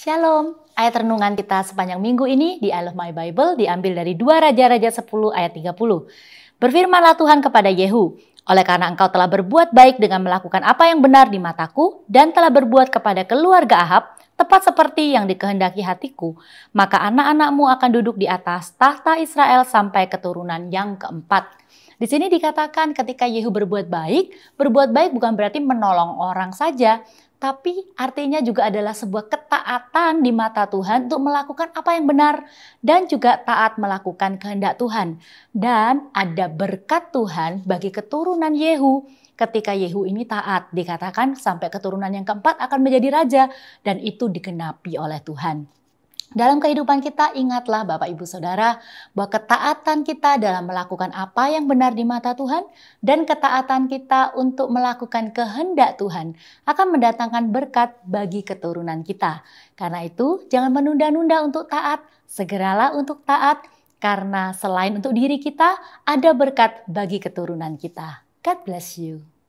Shalom. Ayat renungan kita sepanjang minggu ini di I Love My Bible diambil dari 2 Raja-Raja 10 ayat 30. Berfirmanlah Tuhan kepada Yehu, oleh karena engkau telah berbuat baik dengan melakukan apa yang benar di mataku dan telah berbuat kepada keluarga Ahab, tepat seperti yang dikehendaki hatiku, maka anak-anakmu akan duduk di atas tahta Israel sampai keturunan yang keempat. Di sini dikatakan ketika Yehu berbuat baik, berbuat baik bukan berarti menolong orang saja, tapi artinya juga adalah sebuah ketaatan di mata Tuhan untuk melakukan apa yang benar dan juga taat melakukan kehendak Tuhan. Dan ada berkat Tuhan bagi keturunan Yehu ketika Yehu ini taat. Dikatakan sampai keturunan yang keempat akan menjadi raja dan itu dikenapi oleh Tuhan. Dalam kehidupan kita, ingatlah Bapak Ibu Saudara bahwa ketaatan kita dalam melakukan apa yang benar di mata Tuhan dan ketaatan kita untuk melakukan kehendak Tuhan akan mendatangkan berkat bagi keturunan kita. Karena itu, jangan menunda-nunda untuk taat, segeralah untuk taat karena selain untuk diri kita, ada berkat bagi keturunan kita. God bless you.